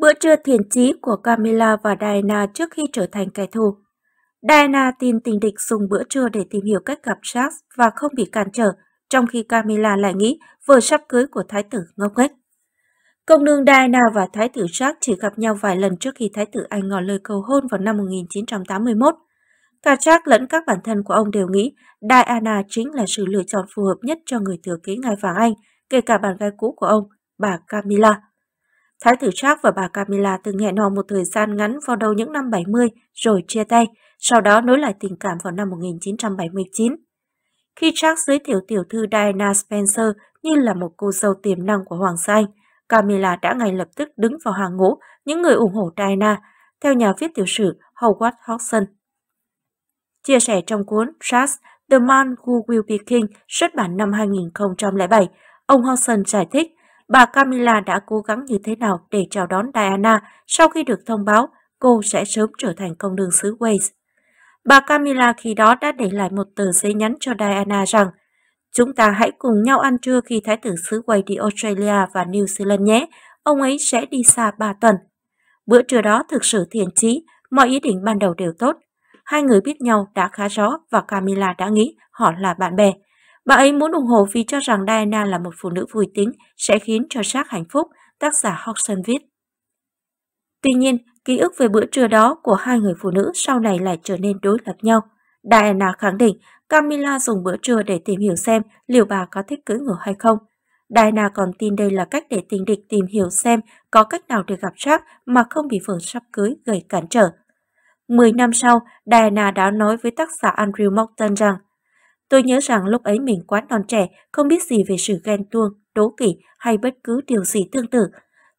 bữa trưa thiền trí của Camilla và Diana trước khi trở thành kẻ thù. Diana tin tình địch dùng bữa trưa để tìm hiểu cách gặp Jax và không bị cản trở, trong khi Camilla lại nghĩ vừa sắp cưới của thái tử ngốc nghếch. Công nương Diana và thái tử Jax chỉ gặp nhau vài lần trước khi thái tử Anh ngỏ lời cầu hôn vào năm 1981. Cả Jax lẫn các bản thân của ông đều nghĩ Diana chính là sự lựa chọn phù hợp nhất cho người thừa kế ngai vàng Anh, kể cả bạn gái cũ của ông, bà Camilla. Thái tử Trác và bà Camilla từng hẹn hò một thời gian ngắn vào đầu những năm 70 rồi chia tay, sau đó nối lại tình cảm vào năm 1979. Khi Trác giới thiệu tiểu thư Diana Spencer như là một cô dâu tiềm năng của Hoàng gia Anh, Camilla đã ngay lập tức đứng vào hàng ngũ những người ủng hộ Diana, theo nhà viết tiểu sử Howard Hodgson. Chia sẻ trong cuốn Trust, The Man Who Will Be King xuất bản năm 2007, ông Hodgson giải thích bà Camilla đã cố gắng như thế nào để chào đón Diana sau khi được thông báo cô sẽ sớm trở thành công đường xứ Wales. Bà Camilla khi đó đã để lại một tờ giấy nhắn cho Diana rằng Chúng ta hãy cùng nhau ăn trưa khi Thái tử xứ Wales đi Australia và New Zealand nhé, ông ấy sẽ đi xa 3 tuần. Bữa trưa đó thực sự thiện trí, mọi ý định ban đầu đều tốt. Hai người biết nhau đã khá rõ và Camilla đã nghĩ họ là bạn bè. Bà ấy muốn ủng hộ vì cho rằng Diana là một phụ nữ vui tính, sẽ khiến cho Jack hạnh phúc, tác giả Hodgson viết. Tuy nhiên, ký ức về bữa trưa đó của hai người phụ nữ sau này lại trở nên đối lập nhau. Diana khẳng định Camilla dùng bữa trưa để tìm hiểu xem liệu bà có thích cưới ngựa hay không. Diana còn tin đây là cách để tình địch tìm hiểu xem có cách nào để gặp Jack mà không bị vợ sắp cưới gây cản trở. Mười năm sau, Diana đã nói với tác giả Andrew Morton rằng Tôi nhớ rằng lúc ấy mình quá non trẻ, không biết gì về sự ghen tuông, đố kỵ hay bất cứ điều gì tương tự.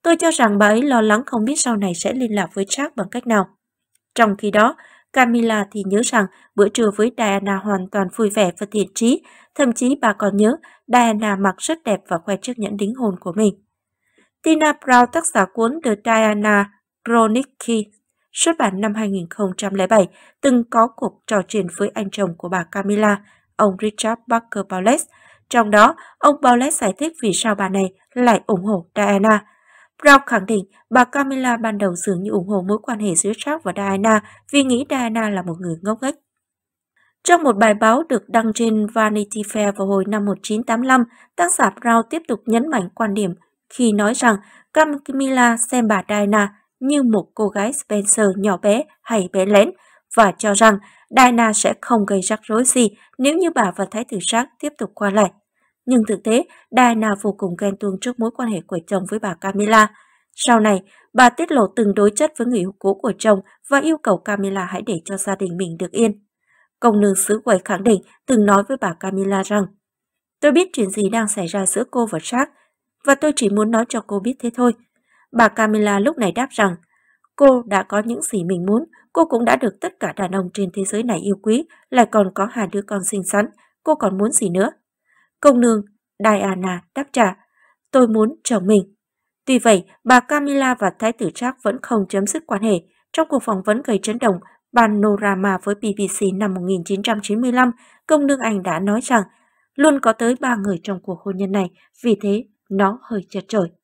Tôi cho rằng bà ấy lo lắng không biết sau này sẽ liên lạc với Jack bằng cách nào. Trong khi đó, Camilla thì nhớ rằng bữa trưa với Diana hoàn toàn vui vẻ và thiện trí, thậm chí bà còn nhớ Diana mặc rất đẹp và khoe chiếc nhẫn đính hôn của mình. Tina Brown tác giả cuốn The Diana Chronicles xuất bản năm 2007 từng có cuộc trò chuyện với anh chồng của bà Camilla ông Richard Parker Bowles. Trong đó, ông Bowles giải thích vì sao bà này lại ủng hộ Diana. Brown khẳng định bà Camilla ban đầu dường như ủng hộ mối quan hệ giữa Charles và Diana vì nghĩ Diana là một người ngốc nghếch. Trong một bài báo được đăng trên Vanity Fair vào hồi năm 1985, tác giả Brown tiếp tục nhấn mạnh quan điểm khi nói rằng Camilla xem bà Diana như một cô gái Spencer nhỏ bé hay bé lén, và cho rằng Diana sẽ không gây rắc rối gì nếu như bà và Thái tử Sát tiếp tục qua lại. Nhưng thực tế, Diana vô cùng ghen tuông trước mối quan hệ của chồng với bà Camilla. Sau này, bà tiết lộ từng đối chất với người cũ của chồng và yêu cầu Camilla hãy để cho gia đình mình được yên. Công nương xứ quầy khẳng định từng nói với bà Camilla rằng Tôi biết chuyện gì đang xảy ra giữa cô và Jack, và tôi chỉ muốn nói cho cô biết thế thôi. Bà Camilla lúc này đáp rằng Cô đã có những gì mình muốn, cô cũng đã được tất cả đàn ông trên thế giới này yêu quý, lại còn có hai đứa con xinh xắn, cô còn muốn gì nữa? Công nương, Diana đáp trả, tôi muốn chồng mình. Tuy vậy, bà Camilla và Thái tử Trác vẫn không chấm dứt quan hệ. Trong cuộc phỏng vấn gây chấn động, Panorama với BBC năm 1995, công nương Anh đã nói rằng luôn có tới ba người trong cuộc hôn nhân này, vì thế nó hơi chật chội.